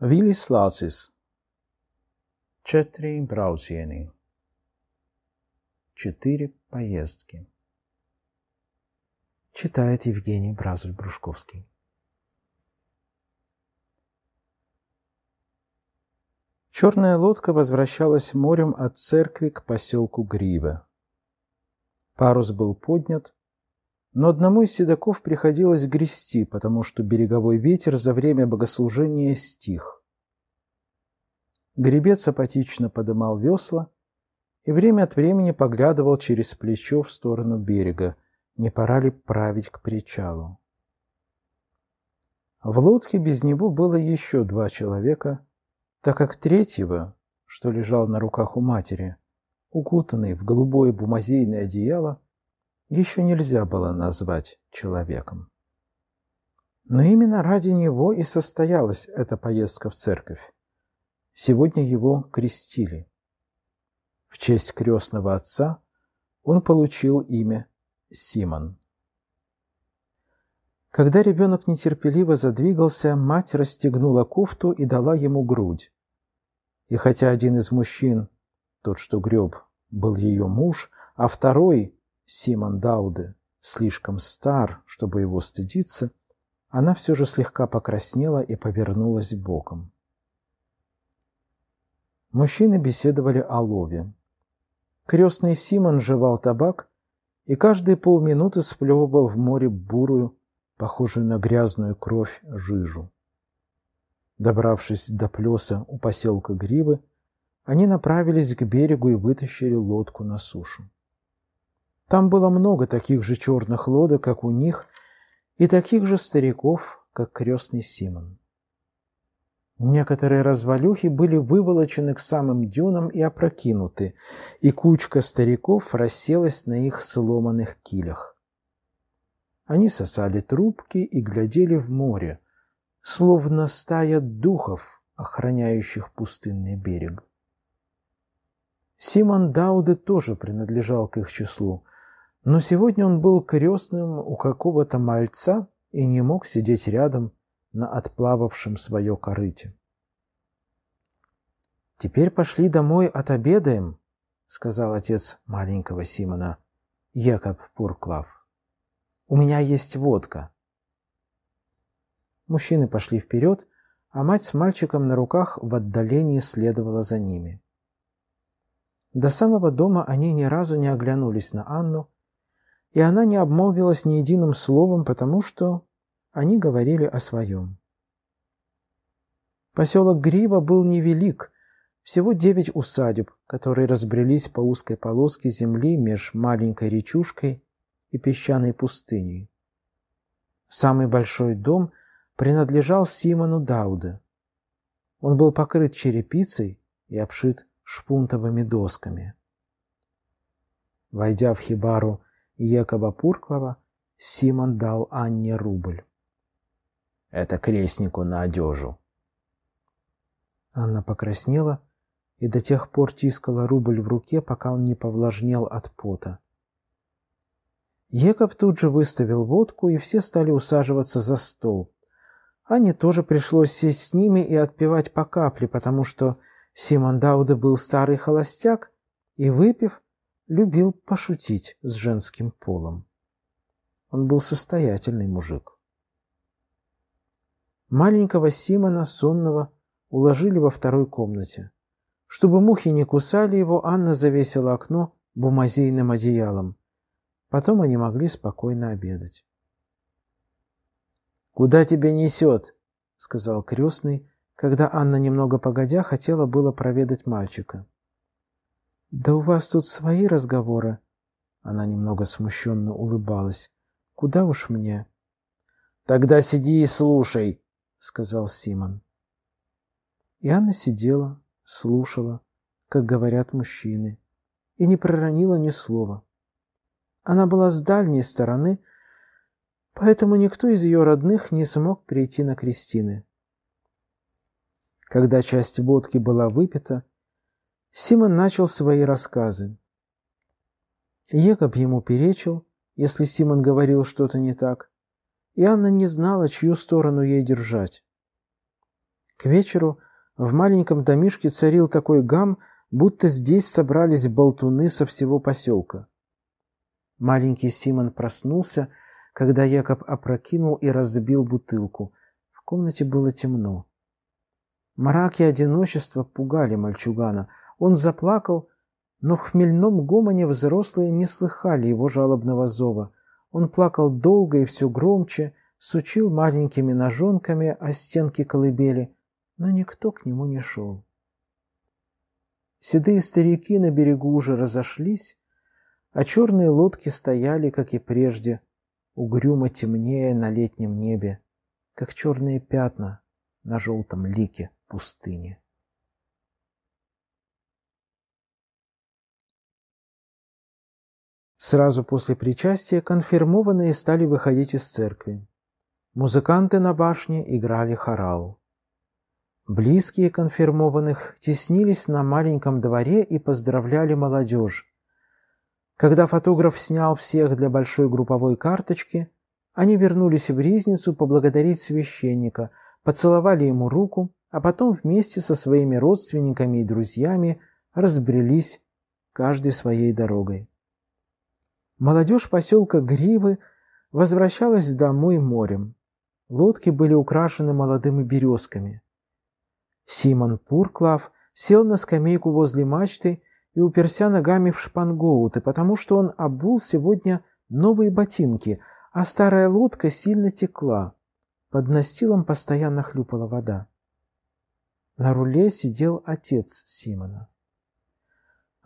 Vilis lācis Četri braucieni Четыре поездки Читает Евгений Бразуль-Брушковский Черная лодка возвращалась морем от церкви к поселку Грива. Парус был поднят, но одному из седаков приходилось грести, потому что береговой ветер за время богослужения стих. Гребец апатично подымал весла и время от времени поглядывал через плечо в сторону берега, не пора ли править к причалу. В лодке без него было еще два человека, так как третьего, что лежал на руках у матери, укутанный в голубое бумазейное одеяло, еще нельзя было назвать человеком. Но именно ради него и состоялась эта поездка в церковь. Сегодня его крестили. В честь крестного отца он получил имя Симон. Когда ребенок нетерпеливо задвигался, мать расстегнула кофту и дала ему грудь. И хотя один из мужчин, тот, что греб, был ее муж, а второй, Симон Дауде слишком стар, чтобы его стыдиться, она все же слегка покраснела и повернулась боком. Мужчины беседовали о лове. Крестный Симон жевал табак и каждые полминуты сплевывал в море бурую, похожую на грязную кровь, жижу. Добравшись до плеса у поселка Гривы, они направились к берегу и вытащили лодку на сушу. Там было много таких же черных лодок, как у них, и таких же стариков, как крестный Симон. Некоторые развалюхи были выволочены к самым дюнам и опрокинуты, и кучка стариков расселась на их сломанных килях. Они сосали трубки и глядели в море, словно стая духов, охраняющих пустынный берег. Симон Дауде тоже принадлежал к их числу – но сегодня он был крестным у какого-то мальца и не мог сидеть рядом на отплававшем свое корыте. «Теперь пошли домой отобедаем», — сказал отец маленького Симона, Якоб Пурклав. «У меня есть водка». Мужчины пошли вперед, а мать с мальчиком на руках в отдалении следовала за ними. До самого дома они ни разу не оглянулись на Анну, и она не обмолвилась ни единым словом, потому что они говорили о своем. Поселок Грива был невелик, всего девять усадеб, которые разбрелись по узкой полоске земли меж маленькой речушкой и песчаной пустыней. Самый большой дом принадлежал Симону Дауде. Он был покрыт черепицей и обшит шпунтовыми досками. Войдя в хибару Якоба Пурклова Симон дал Анне рубль. «Это крестнику на одежу». Анна покраснела и до тех пор тискала рубль в руке, пока он не повлажнел от пота. Якоб тут же выставил водку, и все стали усаживаться за стол. Анне тоже пришлось сесть с ними и отпивать по капле, потому что Симон Дауда был старый холостяк, и, выпив, любил пошутить с женским полом. Он был состоятельный мужик. Маленького Симона сонного уложили во второй комнате. Чтобы мухи не кусали его, Анна завесила окно бумазейным одеялом. Потом они могли спокойно обедать. «Куда тебя несет?» — сказал крестный, когда Анна немного погодя хотела было проведать мальчика. «Да у вас тут свои разговоры!» Она немного смущенно улыбалась. «Куда уж мне?» «Тогда сиди и слушай!» — сказал Симон. И она сидела, слушала, как говорят мужчины, и не проронила ни слова. Она была с дальней стороны, поэтому никто из ее родных не смог прийти на Кристины. Когда часть водки была выпита, Симон начал свои рассказы. Якоб ему перечил, если Симон говорил что-то не так, и Анна не знала, чью сторону ей держать. К вечеру в маленьком домишке царил такой гам, будто здесь собрались болтуны со всего поселка. Маленький Симон проснулся, когда Якоб опрокинул и разбил бутылку. В комнате было темно. Мрак и одиночество пугали мальчугана — он заплакал, но в хмельном гомоне взрослые не слыхали его жалобного зова. Он плакал долго и все громче, сучил маленькими ножонками о стенки колыбели, но никто к нему не шел. Седые старики на берегу уже разошлись, а черные лодки стояли, как и прежде, угрюмо темнее на летнем небе, как черные пятна на желтом лике пустыни. Сразу после причастия конфирмованные стали выходить из церкви. Музыканты на башне играли хорал. Близкие конфирмованных теснились на маленьком дворе и поздравляли молодежь. Когда фотограф снял всех для большой групповой карточки, они вернулись в Ризницу поблагодарить священника, поцеловали ему руку, а потом вместе со своими родственниками и друзьями разбрелись каждой своей дорогой. Молодежь поселка Гривы возвращалась домой морем. Лодки были украшены молодыми березками. Симон Пурклав сел на скамейку возле мачты и уперся ногами в шпангоуты, потому что он обул сегодня новые ботинки, а старая лодка сильно текла. Под настилом постоянно хлюпала вода. На руле сидел отец Симона.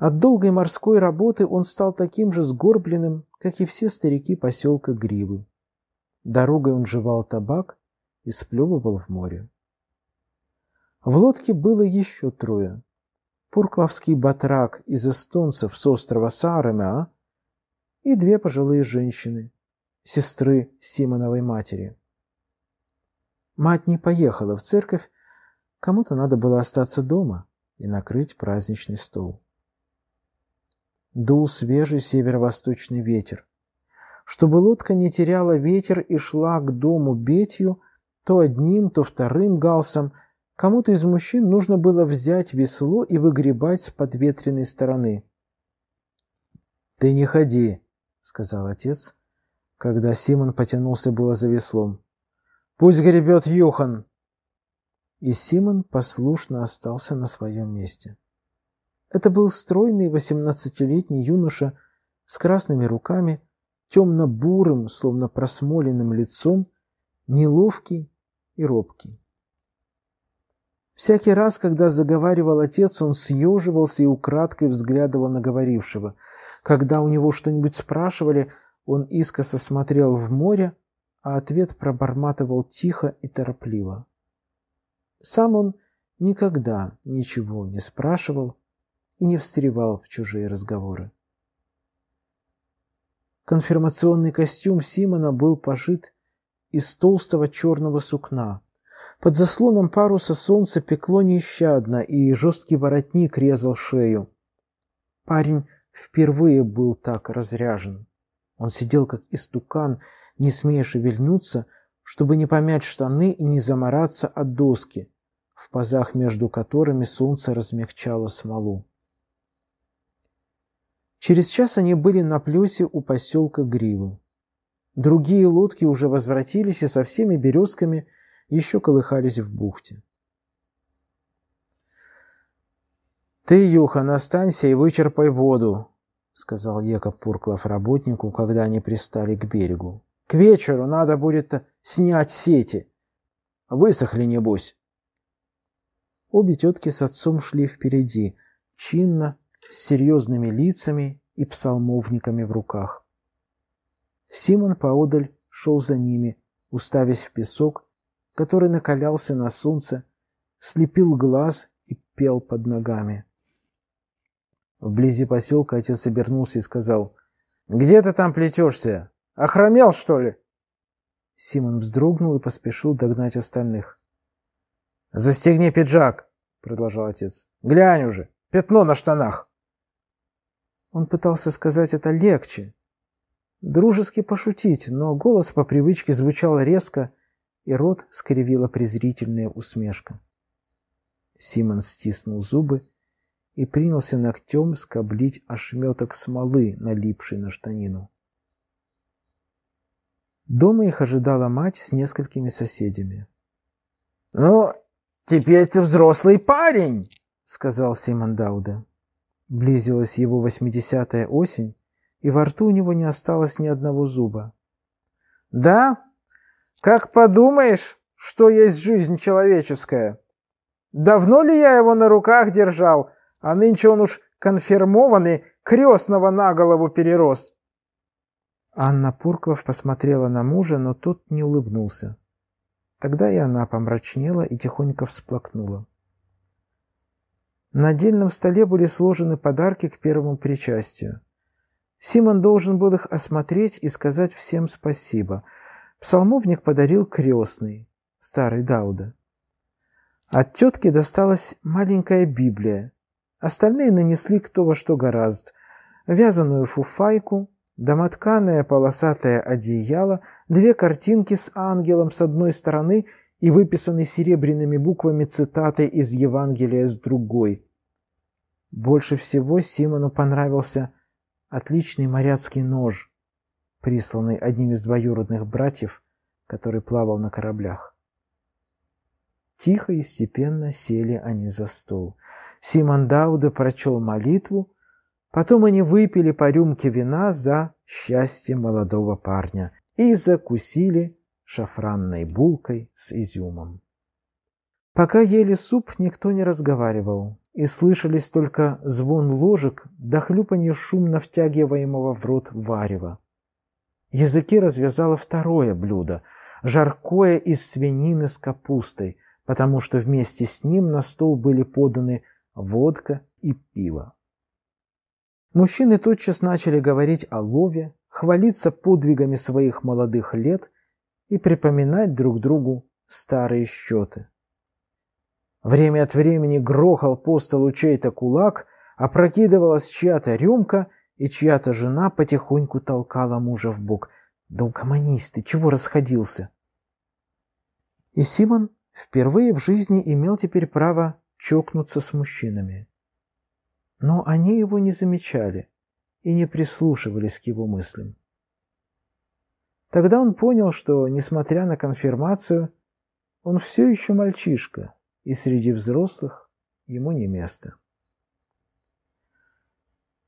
От долгой морской работы он стал таким же сгорбленным, как и все старики поселка Гривы. Дорогой он жевал табак и сплевывал в море. В лодке было еще трое. пурклавский батрак из эстонцев с острова Сааремеа и две пожилые женщины, сестры Симоновой матери. Мать не поехала в церковь, кому-то надо было остаться дома и накрыть праздничный стол. Дул свежий северо-восточный ветер. Чтобы лодка не теряла ветер и шла к дому бетью, то одним, то вторым галсом, кому-то из мужчин нужно было взять весло и выгребать с подветренной стороны. «Ты не ходи», — сказал отец, когда Симон потянулся было за веслом. «Пусть гребет Юхан!» И Симон послушно остался на своем месте. Это был стройный восемнадцатилетний юноша с красными руками, темно-бурым, словно просмоленным лицом, неловкий и робкий. Всякий раз, когда заговаривал отец, он съеживался и украдкой взглядывал на говорившего. Когда у него что-нибудь спрашивали, он искоса смотрел в море, а ответ проборматывал тихо и торопливо. Сам он никогда ничего не спрашивал, и не встревал в чужие разговоры. Конфирмационный костюм Симона был пошит из толстого черного сукна. Под заслоном паруса солнце пекло нещадно, и жесткий воротник резал шею. Парень впервые был так разряжен. Он сидел как истукан, не смея шевельнуться, чтобы не помять штаны и не замораться от доски, в пазах между которыми солнце размягчало смолу. Через час они были на плюсе у поселка Гривы. Другие лодки уже возвратились и со всеми березками еще колыхались в бухте. «Ты, Юхан, останься и вычерпай воду», — сказал Якоб Пурклов работнику, когда они пристали к берегу. «К вечеру надо будет снять сети. Высохли, небось». Обе тетки с отцом шли впереди, чинно, с серьезными лицами и псалмовниками в руках. Симон поодаль шел за ними, уставясь в песок, который накалялся на солнце, слепил глаз и пел под ногами. Вблизи поселка отец обернулся и сказал, «Где ты там плетешься? Охромел, что ли?» Симон вздрогнул и поспешил догнать остальных. «Застегни пиджак!» — продолжал отец. «Глянь уже! Пятно на штанах!» Он пытался сказать это легче, дружески пошутить, но голос по привычке звучал резко, и рот скривила презрительная усмешка. Симон стиснул зубы и принялся ногтем скоблить ошметок смолы, налипший на штанину. Дома их ожидала мать с несколькими соседями. «Ну, теперь ты взрослый парень!» — сказал Симон Дауда. Близилась его восьмидесятая осень, и во рту у него не осталось ни одного зуба. «Да? Как подумаешь, что есть жизнь человеческая? Давно ли я его на руках держал, а нынче он уж конфирмованный, крестного на голову перерос?» Анна Пурклов посмотрела на мужа, но тот не улыбнулся. Тогда и она помрачнела и тихонько всплакнула. На отдельном столе были сложены подарки к первому причастию. Симон должен был их осмотреть и сказать всем спасибо. Псалмовник подарил крестный, старый Дауда. От тетки досталась маленькая Библия. Остальные нанесли кто во что гораздо. Вязаную фуфайку, домотканное полосатое одеяло, две картинки с ангелом с одной стороны и выписаны серебряными буквами цитаты из Евангелия с другой. Больше всего Симону понравился отличный моряцкий нож, присланный одним из двоюродных братьев, который плавал на кораблях. Тихо и степенно сели они за стол. Симон Дауда прочел молитву, потом они выпили по рюмке вина за счастье молодого парня и закусили шафранной булкой с изюмом. Пока ели суп, никто не разговаривал, и слышались только звон ложек да хлюпанье шумно втягиваемого в рот варева. Языки развязало второе блюдо – жаркое из свинины с капустой, потому что вместе с ним на стол были поданы водка и пиво. Мужчины тотчас начали говорить о лове, хвалиться подвигами своих молодых лет – и припоминать друг другу старые счеты. Время от времени грохал по столу чей-то кулак, опрокидывалась чья-то рюмка, и чья-то жена потихоньку толкала мужа в бок. «Да угомонись ты, чего расходился?» И Симон впервые в жизни имел теперь право чокнуться с мужчинами. Но они его не замечали и не прислушивались к его мыслям. Тогда он понял, что, несмотря на конфирмацию, он все еще мальчишка, и среди взрослых ему не место.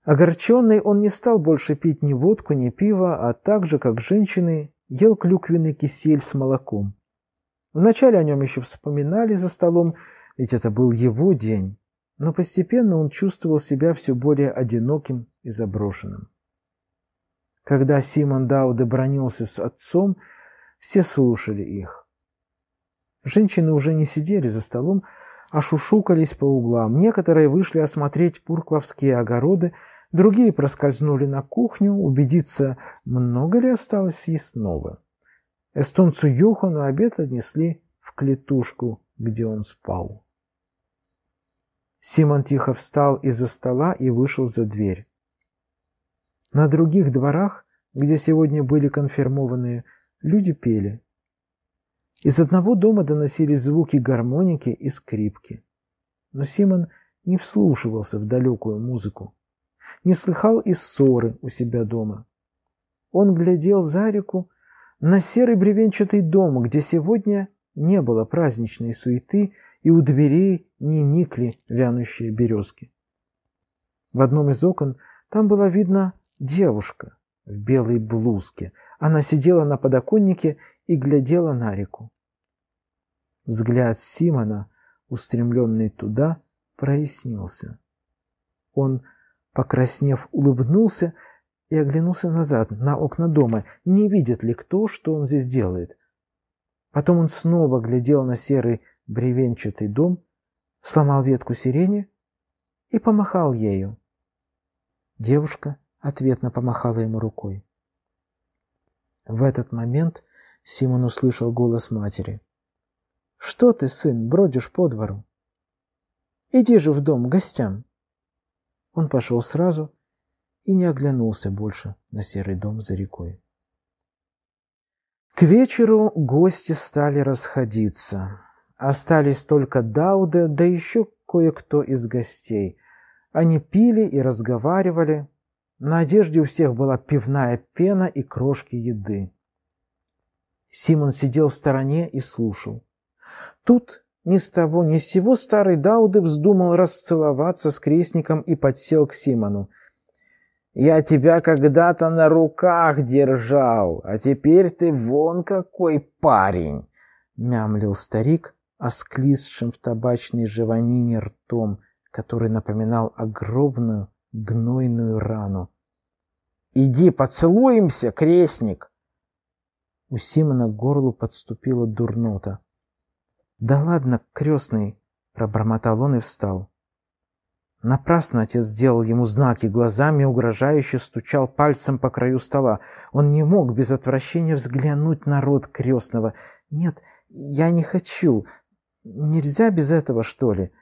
Огорченный он не стал больше пить ни водку, ни пиво, а так же, как женщины, ел клюквенный кисель с молоком. Вначале о нем еще вспоминали за столом, ведь это был его день, но постепенно он чувствовал себя все более одиноким и заброшенным. Когда Симон Дауда бронился с отцом, все слушали их. Женщины уже не сидели за столом, а шушукались по углам. Некоторые вышли осмотреть пуркловские огороды, другие проскользнули на кухню, убедиться, много ли осталось съестного. Эстонцу Йохану обед отнесли в клетушку, где он спал. Симон тихо встал из-за стола и вышел за дверь. На других дворах, где сегодня были конфирмованные, люди пели. Из одного дома доносились звуки гармоники и скрипки. Но Симон не вслушивался в далекую музыку, не слыхал и ссоры у себя дома. Он глядел за реку на серый бревенчатый дом, где сегодня не было праздничной суеты, и у дверей не никли вянущие березки. В одном из окон там было видно. Девушка в белой блузке. Она сидела на подоконнике и глядела на реку. Взгляд Симона, устремленный туда, прояснился. Он, покраснев, улыбнулся и оглянулся назад, на окна дома, не видит ли кто, что он здесь делает. Потом он снова глядел на серый бревенчатый дом, сломал ветку сирени и помахал ею. Девушка ответно помахала ему рукой. В этот момент Симон услышал голос матери. «Что ты, сын, бродишь по двору? Иди же в дом гостям!» Он пошел сразу и не оглянулся больше на серый дом за рекой. К вечеру гости стали расходиться. Остались только Дауда, да еще кое-кто из гостей. Они пили и разговаривали, на одежде у всех была пивная пена и крошки еды. Симон сидел в стороне и слушал. Тут ни с того ни с сего старый Дауды вздумал расцеловаться с крестником и подсел к Симону. «Я тебя когда-то на руках держал, а теперь ты вон какой парень!» — мямлил старик, осклизшим в табачной жеванине ртом, который напоминал огромную гнойную рану. «Иди, поцелуемся, крестник!» У Симона к горлу подступила дурнота. «Да ладно, крестный!» – пробормотал он и встал. Напрасно отец сделал ему знаки, глазами угрожающе стучал пальцем по краю стола. Он не мог без отвращения взглянуть на рот крестного. «Нет, я не хочу. Нельзя без этого, что ли?»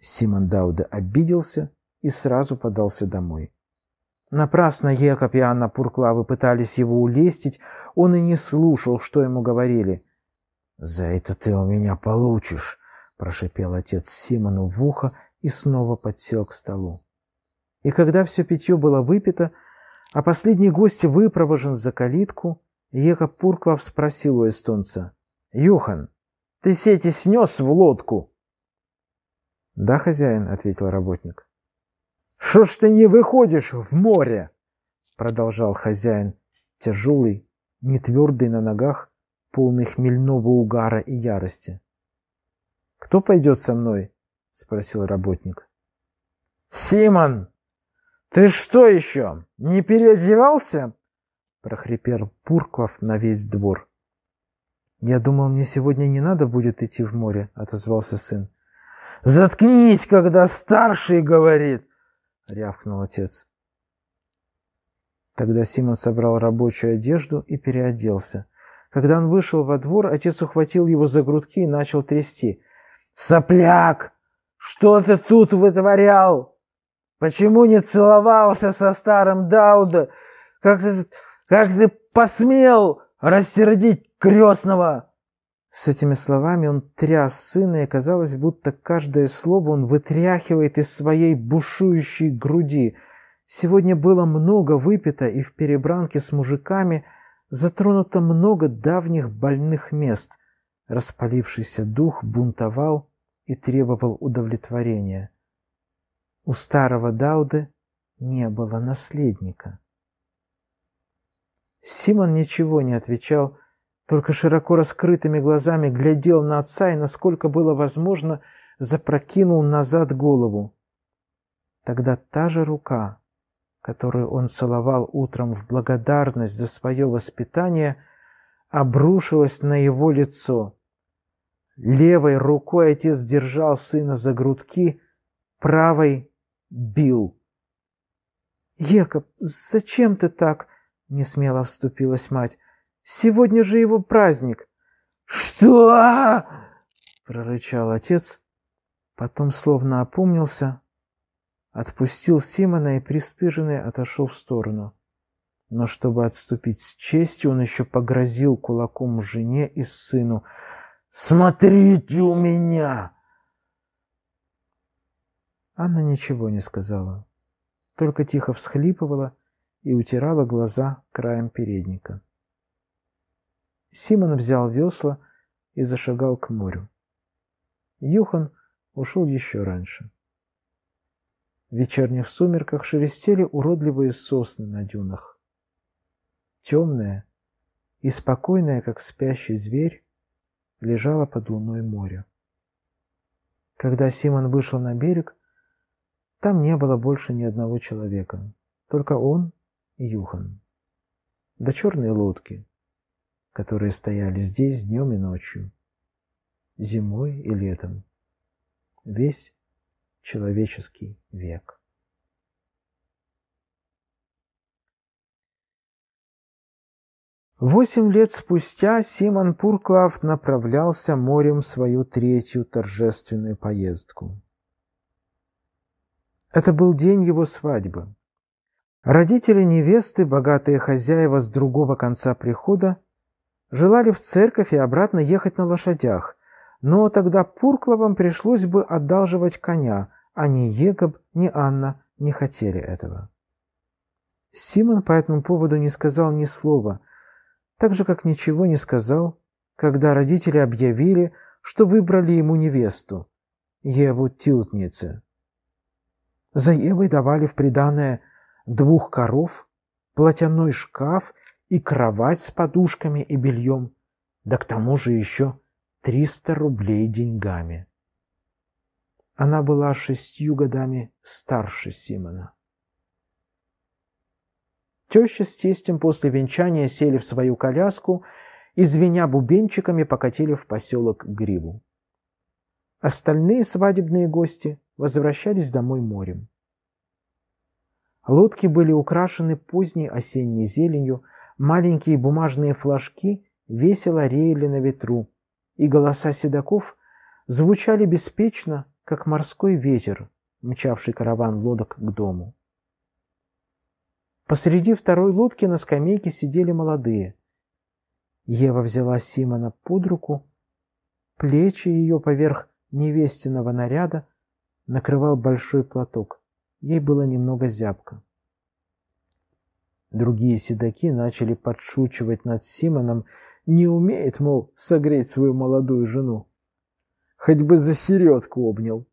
Симон Дауда обиделся, и сразу подался домой. Напрасно Якоб и Анна Пурклавы пытались его улестить, он и не слушал, что ему говорили. «За это ты у меня получишь», — прошипел отец Симону в ухо и снова подсел к столу. И когда все питье было выпито, а последний гость выпровожен за калитку, Якоб Пурклав спросил у эстонца. «Юхан, ты сети снес в лодку?» «Да, хозяин», — ответил работник. «Что ж ты не выходишь в море?» — продолжал хозяин, тяжелый, нетвердый на ногах, полный хмельного угара и ярости. «Кто пойдет со мной?» — спросил работник. «Симон, ты что еще, не переодевался?» — прохрипел Пурклов на весь двор. «Я думал, мне сегодня не надо будет идти в море», — отозвался сын. «Заткнись, когда старший говорит!» рявкнул отец. Тогда Симон собрал рабочую одежду и переоделся. Когда он вышел во двор, отец ухватил его за грудки и начал трясти. «Сопляк! Что ты тут вытворял? Почему не целовался со старым Дауда? Как, как ты посмел рассердить крестного?» С этими словами он тряс сына, и казалось, будто каждое слово он вытряхивает из своей бушующей груди. Сегодня было много выпито, и в перебранке с мужиками затронуто много давних больных мест. Распалившийся дух бунтовал и требовал удовлетворения. У старого Дауды не было наследника. Симон ничего не отвечал, — только широко раскрытыми глазами глядел на отца и, насколько было возможно, запрокинул назад голову. Тогда та же рука, которую он целовал утром в благодарность за свое воспитание, обрушилась на его лицо. Левой рукой отец держал сына за грудки, правой бил. «Екоб, зачем ты так?» — несмело вступилась мать. Сегодня же его праздник. Что? прорычал отец, потом словно опомнился, отпустил Симона и пристыженный отошел в сторону. Но чтобы отступить с честью, он еще погрозил кулаком жене и сыну. «Смотрите у меня!» Анна ничего не сказала, только тихо всхлипывала и утирала глаза краем передника. Симон взял весла и зашагал к морю. Юхан ушел еще раньше. В вечерних сумерках шелестели уродливые сосны на дюнах. Темная и спокойная, как спящий зверь, лежала под луной море. Когда Симон вышел на берег, там не было больше ни одного человека, только он и Юхан. Да черные лодки, которые стояли здесь днем и ночью, зимой и летом, весь человеческий век. Восемь лет спустя Симон Пурклав направлялся морем в свою третью торжественную поездку. Это был день его свадьбы. Родители невесты, богатые хозяева с другого конца прихода, Желали в церковь и обратно ехать на лошадях, но тогда Пуркловым пришлось бы одалживать коня, а ни Егоб, ни Анна не хотели этого. Симон по этому поводу не сказал ни слова, так же, как ничего не сказал, когда родители объявили, что выбрали ему невесту, Еву Тилтнице. За Евой давали в приданое двух коров, платяной шкаф – и кровать с подушками и бельем, да к тому же еще 300 рублей деньгами. Она была шестью годами старше Симона. Теща с тестем после венчания сели в свою коляску и, звеня бубенчиками, покатили в поселок Грибу. Остальные свадебные гости возвращались домой морем. Лодки были украшены поздней осенней зеленью – Маленькие бумажные флажки весело реяли на ветру, и голоса седаков звучали беспечно, как морской ветер, мчавший караван лодок к дому. Посреди второй лодки на скамейке сидели молодые. Ева взяла Симона под руку, плечи ее поверх невестиного наряда накрывал большой платок. Ей было немного зябко. Другие седаки начали подшучивать над Симоном, не умеет, мол, согреть свою молодую жену. Хоть бы за середку обнял.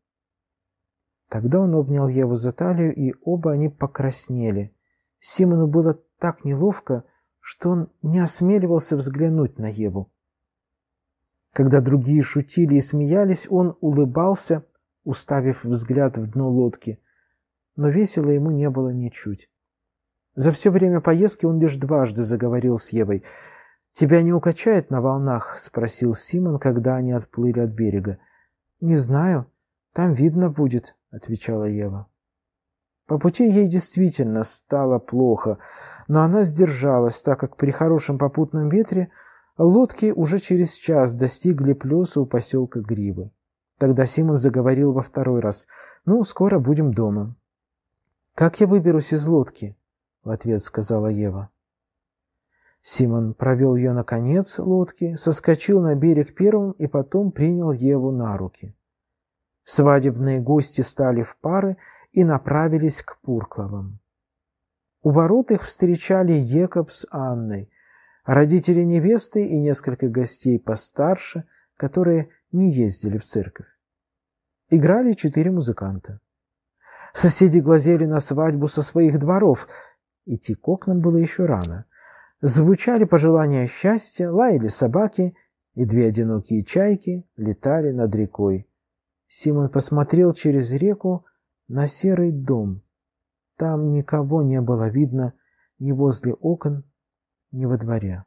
Тогда он обнял Еву за талию, и оба они покраснели. Симону было так неловко, что он не осмеливался взглянуть на Еву. Когда другие шутили и смеялись, он улыбался, уставив взгляд в дно лодки, но весело ему не было ничуть. За все время поездки он лишь дважды заговорил с Евой. «Тебя не укачает на волнах?» — спросил Симон, когда они отплыли от берега. «Не знаю. Там видно будет», — отвечала Ева. По пути ей действительно стало плохо, но она сдержалась, так как при хорошем попутном ветре лодки уже через час достигли плюса у поселка Грибы. Тогда Симон заговорил во второй раз. «Ну, скоро будем дома». «Как я выберусь из лодки?» в ответ сказала Ева. Симон провел ее на конец лодки, соскочил на берег первым и потом принял Еву на руки. Свадебные гости стали в пары и направились к Пуркловым. У ворот их встречали Екоб с Анной, родители невесты и несколько гостей постарше, которые не ездили в церковь. Играли четыре музыканта. Соседи глазели на свадьбу со своих дворов, Идти к окнам было еще рано. Звучали пожелания счастья, лаяли собаки, и две одинокие чайки летали над рекой. Симон посмотрел через реку на серый дом. Там никого не было видно ни возле окон, ни во дворе.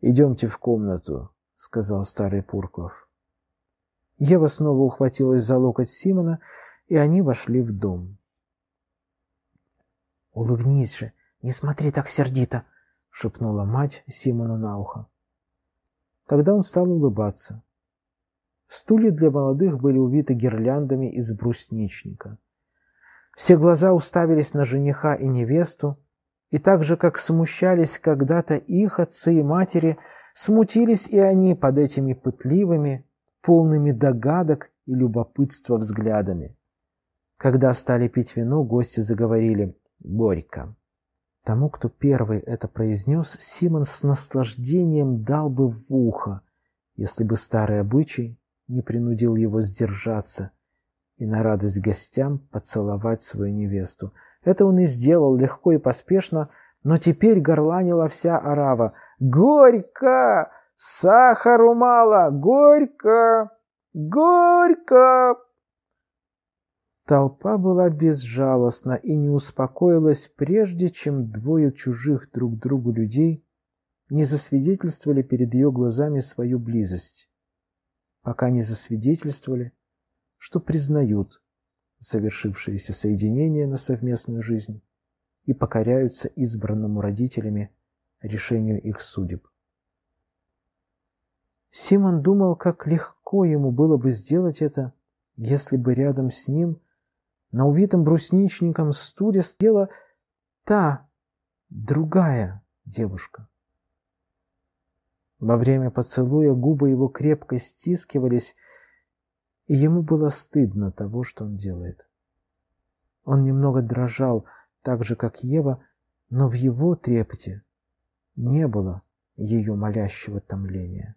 «Идемте в комнату», — сказал старый Пурклов. Ева снова ухватилась за локоть Симона, и они вошли в дом. «Улыбнись же, не смотри так сердито!» — шепнула мать Симону на ухо. Тогда он стал улыбаться. Стулья для молодых были увиты гирляндами из брусничника. Все глаза уставились на жениха и невесту, и так же, как смущались когда-то их отцы и матери, смутились и они под этими пытливыми, полными догадок и любопытства взглядами. Когда стали пить вино, гости заговорили горько. Тому, кто первый это произнес, Симон с наслаждением дал бы в ухо, если бы старый обычай не принудил его сдержаться и на радость гостям поцеловать свою невесту. Это он и сделал легко и поспешно, но теперь горланила вся арава. «Горько! Сахару мало! Горько! Горько!» Толпа была безжалостна и не успокоилась, прежде чем двое чужих друг другу людей не засвидетельствовали перед ее глазами свою близость, пока не засвидетельствовали, что признают совершившееся соединение на совместную жизнь и покоряются избранному родителями решению их судеб. Симон думал, как легко ему было бы сделать это, если бы рядом с ним – на увитом брусничником стуле сидела та, другая девушка. Во время поцелуя губы его крепко стискивались, и ему было стыдно того, что он делает. Он немного дрожал, так же, как Ева, но в его трепете не было ее молящего томления.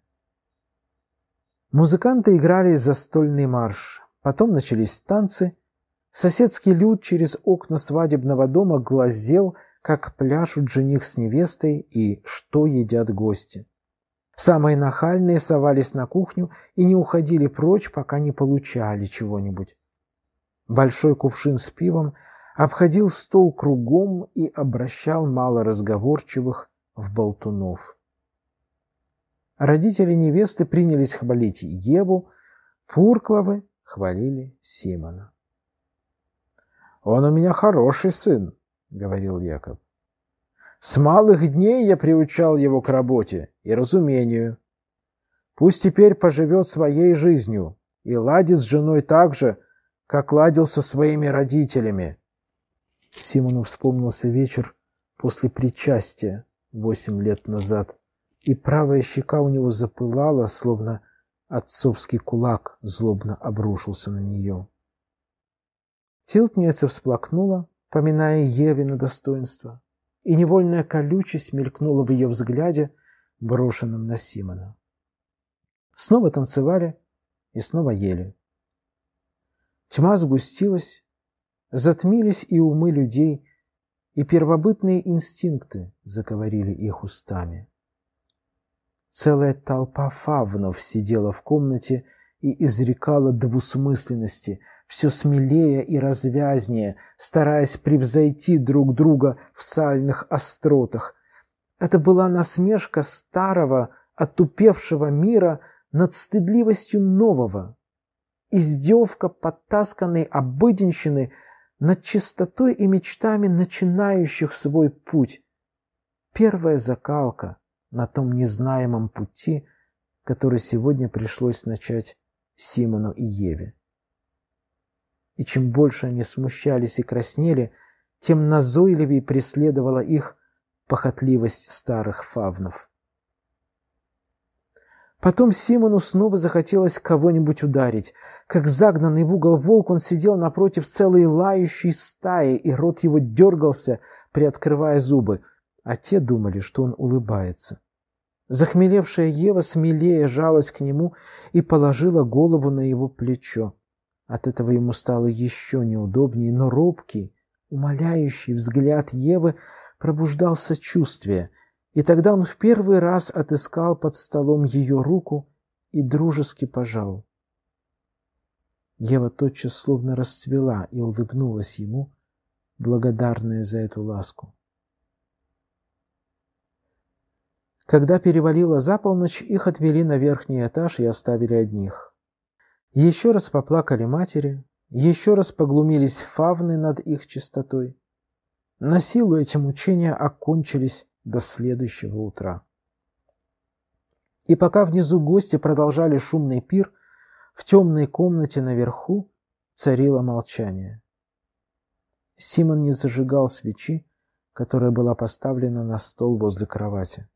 Музыканты играли застольный марш, потом начались танцы — Соседский люд через окна свадебного дома глазел, как пляшут жених с невестой и что едят гости. Самые нахальные совались на кухню и не уходили прочь, пока не получали чего-нибудь. Большой кувшин с пивом обходил стол кругом и обращал малоразговорчивых в болтунов. Родители невесты принялись хвалить Еву, Фуркловы хвалили Симона. «Он у меня хороший сын», — говорил Яков. «С малых дней я приучал его к работе и разумению. Пусть теперь поживет своей жизнью и ладит с женой так же, как ладил со своими родителями». Симону вспомнился вечер после причастия восемь лет назад, и правая щека у него запылала, словно отцовский кулак злобно обрушился на нее. Тилтница всплакнула, поминая Евина достоинство, и невольная колючесть мелькнула в ее взгляде, брошенном на Симона. Снова танцевали и снова ели. Тьма сгустилась, затмились и умы людей, и первобытные инстинкты заговорили их устами. Целая толпа фавнов сидела в комнате и изрекала двусмысленности – все смелее и развязнее, стараясь превзойти друг друга в сальных остротах. Это была насмешка старого, отупевшего мира над стыдливостью нового. Издевка подтасканной обыденщины над чистотой и мечтами начинающих свой путь. Первая закалка на том незнаемом пути, который сегодня пришлось начать Симону и Еве. И чем больше они смущались и краснели, тем назойливее преследовала их похотливость старых фавнов. Потом Симону снова захотелось кого-нибудь ударить. Как загнанный в угол волк, он сидел напротив целой лающей стаи, и рот его дергался, приоткрывая зубы, а те думали, что он улыбается. Захмелевшая Ева смелее жалась к нему и положила голову на его плечо. От этого ему стало еще неудобнее, но робкий, умоляющий взгляд Евы пробуждал сочувствие, и тогда он в первый раз отыскал под столом ее руку и дружески пожал. Ева тотчас словно расцвела и улыбнулась ему, благодарная за эту ласку. Когда перевалила за полночь, их отвели на верхний этаж и оставили одних. Еще раз поплакали матери, еще раз поглумились фавны над их чистотой. На силу эти мучения окончились до следующего утра. И пока внизу гости продолжали шумный пир, в темной комнате наверху царило молчание. Симон не зажигал свечи, которая была поставлена на стол возле кровати.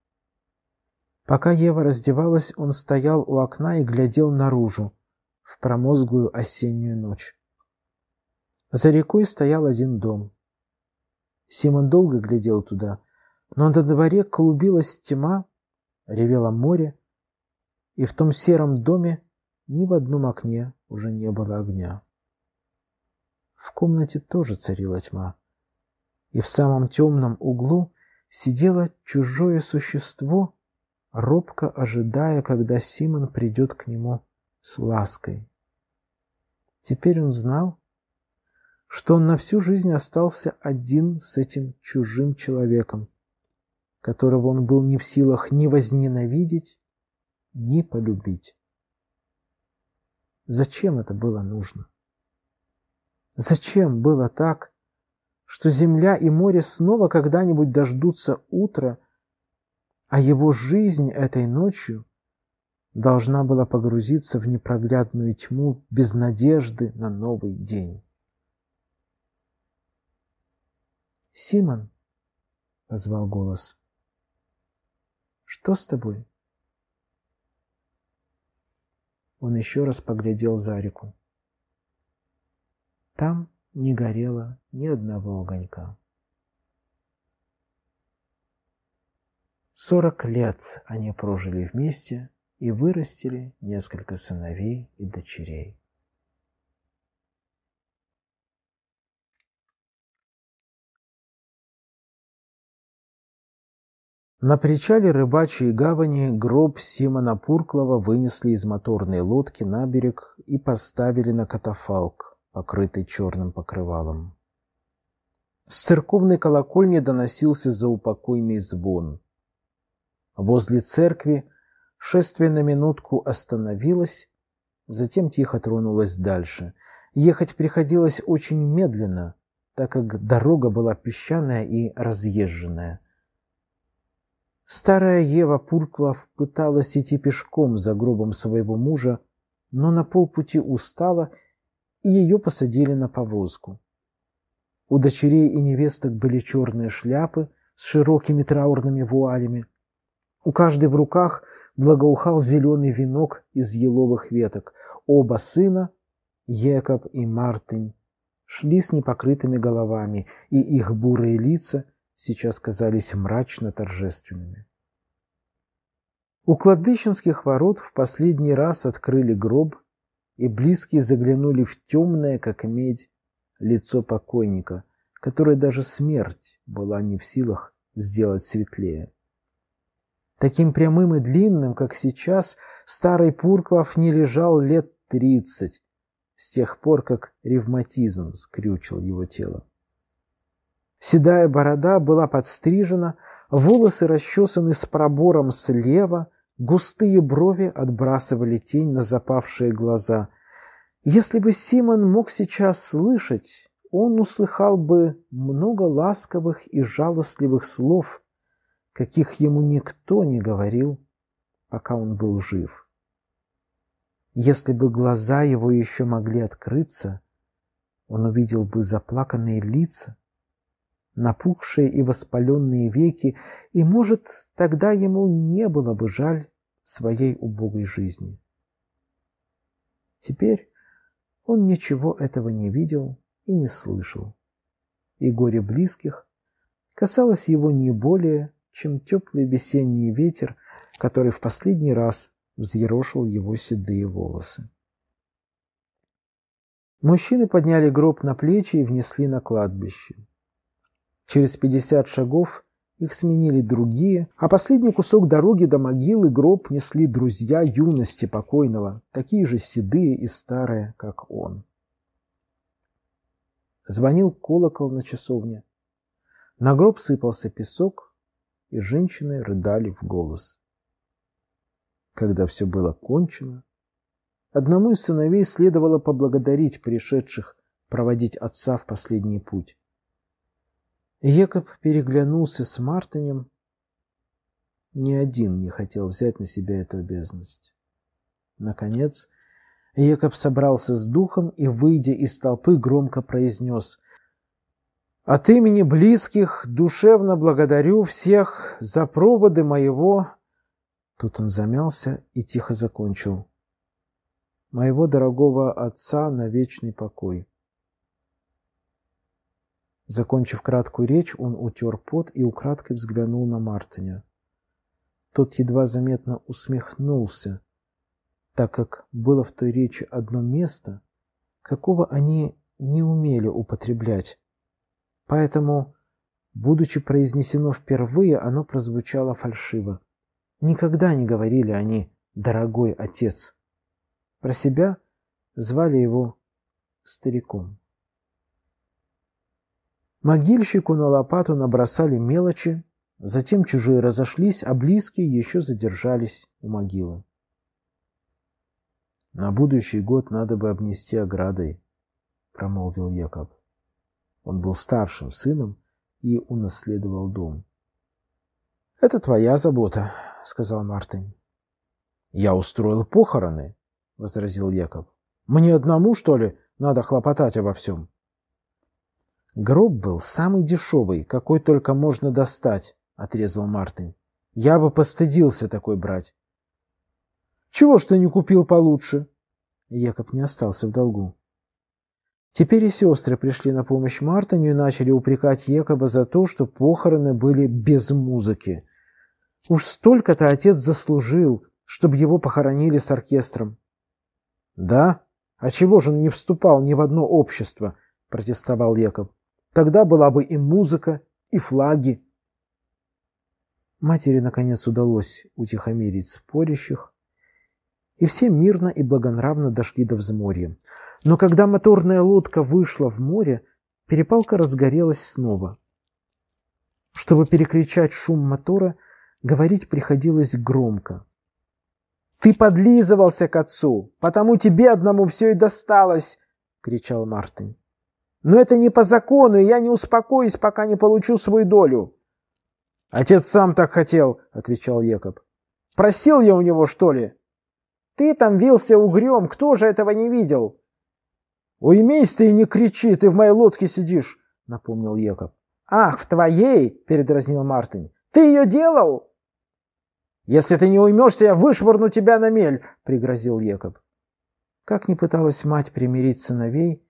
Пока Ева раздевалась, он стоял у окна и глядел наружу, в промозглую осеннюю ночь. За рекой стоял один дом. Симон долго глядел туда, но на дворе клубилась тьма, ревело море, и в том сером доме ни в одном окне уже не было огня. В комнате тоже царила тьма, и в самом темном углу сидело чужое существо, робко ожидая, когда Симон придет к нему с лаской. Теперь он знал, что он на всю жизнь остался один с этим чужим человеком, которого он был не в силах ни возненавидеть, ни полюбить. Зачем это было нужно? Зачем было так, что земля и море снова когда-нибудь дождутся утра, а его жизнь этой ночью должна была погрузиться в непроглядную тьму без надежды на новый день. «Симон!» — позвал голос. «Что с тобой?» Он еще раз поглядел за реку. Там не горело ни одного огонька. Сорок лет они прожили вместе — и вырастили несколько сыновей и дочерей. На причале рыбачьей гавани гроб Симона Пурклова вынесли из моторной лодки на берег и поставили на катафалк, покрытый черным покрывалом. С церковной колокольни доносился заупокойный звон. Возле церкви Шествие на минутку остановилось, затем тихо тронулось дальше. Ехать приходилось очень медленно, так как дорога была песчаная и разъезженная. Старая Ева Пурклов пыталась идти пешком за гробом своего мужа, но на полпути устала, и ее посадили на повозку. У дочерей и невесток были черные шляпы с широкими траурными вуалями. У каждой в руках благоухал зеленый венок из еловых веток. Оба сына, Якоб и Мартин, шли с непокрытыми головами, и их бурые лица сейчас казались мрачно торжественными. У кладбищенских ворот в последний раз открыли гроб, и близкие заглянули в темное, как медь, лицо покойника, которое даже смерть была не в силах сделать светлее. Таким прямым и длинным, как сейчас, старый Пурклов не лежал лет тридцать, с тех пор, как ревматизм скрючил его тело. Седая борода была подстрижена, волосы расчесаны с пробором слева, густые брови отбрасывали тень на запавшие глаза. Если бы Симон мог сейчас слышать, он услыхал бы много ласковых и жалостливых слов, каких ему никто не говорил, пока он был жив. Если бы глаза его еще могли открыться, он увидел бы заплаканные лица, напухшие и воспаленные веки, и, может, тогда ему не было бы жаль своей убогой жизни. Теперь он ничего этого не видел и не слышал, и горе близких касалось его не более, чем теплый весенний ветер, который в последний раз взъерошил его седые волосы. Мужчины подняли гроб на плечи и внесли на кладбище. Через 50 шагов их сменили другие, а последний кусок дороги до могилы гроб несли друзья юности покойного, такие же седые и старые, как он. Звонил колокол на часовне. На гроб сыпался песок, и женщины рыдали в голос. Когда все было кончено, одному из сыновей следовало поблагодарить пришедших проводить отца в последний путь. Якоб переглянулся с Мартинем. Ни один не хотел взять на себя эту обязанность. Наконец, Якоб собрался с духом и, выйдя из толпы, громко произнес — от имени близких душевно благодарю всех за проводы моего... Тут он замялся и тихо закончил. Моего дорогого отца на вечный покой. Закончив краткую речь, он утер пот и украдкой взглянул на Мартиня. Тот едва заметно усмехнулся, так как было в той речи одно место, какого они не умели употреблять. Поэтому, будучи произнесено впервые, оно прозвучало фальшиво. Никогда не говорили они «дорогой отец». Про себя звали его стариком. Могильщику на лопату набросали мелочи, затем чужие разошлись, а близкие еще задержались у могилы. «На будущий год надо бы обнести оградой», — промолвил Якоб. Он был старшим сыном и унаследовал дом. «Это твоя забота», — сказал Мартин. «Я устроил похороны», — возразил Яков. «Мне одному, что ли, надо хлопотать обо всем?» «Гроб был самый дешевый, какой только можно достать», — отрезал Мартин. «Я бы постыдился такой брать». «Чего ж ты не купил получше?» Якоб не остался в долгу. Теперь и сестры пришли на помощь Мартиню и начали упрекать Якоба за то, что похороны были без музыки. Уж столько-то отец заслужил, чтобы его похоронили с оркестром. «Да? А чего же он не вступал ни в одно общество?» – протестовал Якоб. «Тогда была бы и музыка, и флаги». Матери, наконец, удалось утихомирить спорящих, и все мирно и благонравно дошли до взморья. Но когда моторная лодка вышла в море, перепалка разгорелась снова. Чтобы перекричать шум мотора, говорить приходилось громко. «Ты подлизывался к отцу, потому тебе одному все и досталось!» — кричал Мартин. «Но это не по закону, и я не успокоюсь, пока не получу свою долю!» «Отец сам так хотел!» — отвечал Якоб. «Просил я у него, что ли?» «Ты там вился угрем, кто же этого не видел?» Уймись ты и не кричи, ты в моей лодке сидишь», — напомнил Якоб. «Ах, в твоей!» — передразнил Мартин. «Ты ее делал?» «Если ты не уймешься, я вышвырну тебя на мель!» — пригрозил Якоб. Как ни пыталась мать примирить сыновей,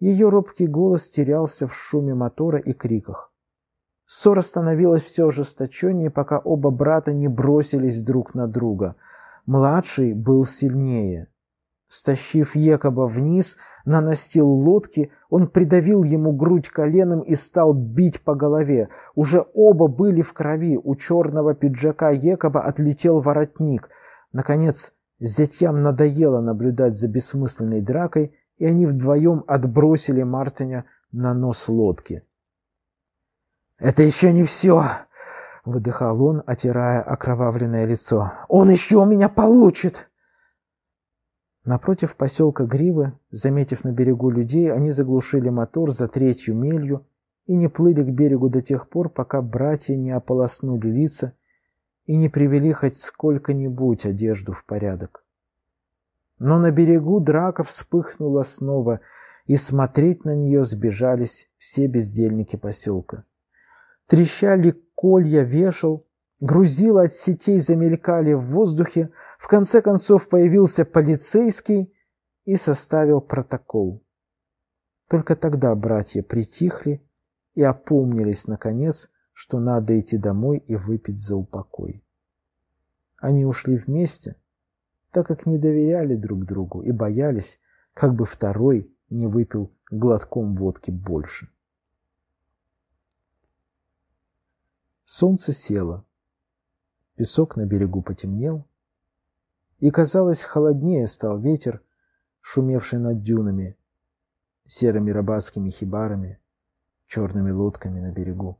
ее робкий голос терялся в шуме мотора и криках. Ссора становилась все ожесточеннее, пока оба брата не бросились друг на друга. Младший был сильнее. Стащив Екоба вниз, на лодки, он придавил ему грудь коленом и стал бить по голове. Уже оба были в крови, у черного пиджака Екоба отлетел воротник. Наконец, зятьям надоело наблюдать за бессмысленной дракой, и они вдвоем отбросили Мартиня на нос лодки. «Это еще не все!» — выдыхал он, отирая окровавленное лицо. «Он еще меня получит!» Напротив поселка Гривы, заметив на берегу людей, они заглушили мотор за третью мелью и не плыли к берегу до тех пор, пока братья не ополоснули лица и не привели хоть сколько-нибудь одежду в порядок. Но на берегу драка вспыхнула снова, и смотреть на нее сбежались все бездельники поселка. Трещали колья вешал, Грузило от сетей замелькали в воздухе, в конце концов появился полицейский и составил протокол. Только тогда братья притихли и опомнились, наконец, что надо идти домой и выпить за упокой. Они ушли вместе, так как не доверяли друг другу и боялись, как бы второй не выпил глотком водки больше. Солнце село. Песок на берегу потемнел, и, казалось, холоднее стал ветер, шумевший над дюнами, серыми рыбацкими хибарами, черными лодками на берегу.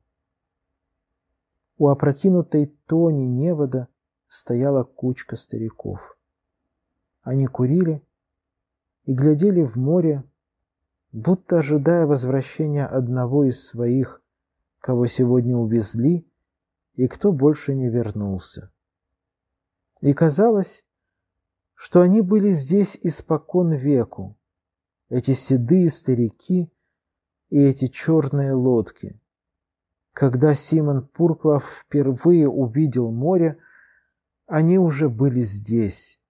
У опрокинутой тони невода стояла кучка стариков. Они курили и глядели в море, будто ожидая возвращения одного из своих, кого сегодня увезли и кто больше не вернулся. И казалось, что они были здесь испокон веку, эти седые старики и эти черные лодки. Когда Симон Пурклов впервые увидел море, они уже были здесь,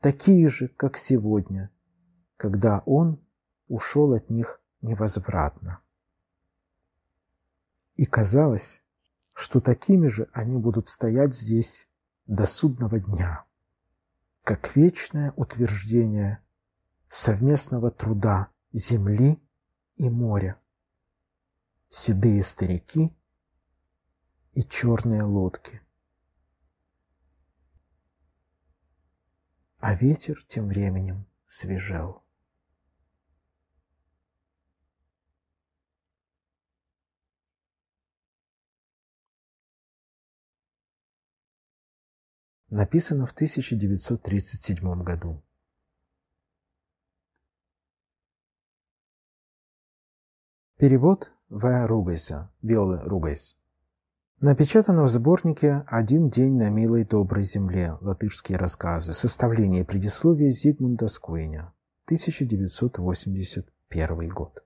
такие же, как сегодня, когда он ушел от них невозвратно. И казалось, что такими же они будут стоять здесь до судного дня, как вечное утверждение совместного труда земли и моря, седые старики и черные лодки. А ветер тем временем свежел. написано в 1937 году. Перевод В. Ругайса, Виолы Ругайс. Напечатано в сборнике «Один день на милой доброй земле. Латышские рассказы. Составление предисловия Зигмунда Скуиня. 1981 год».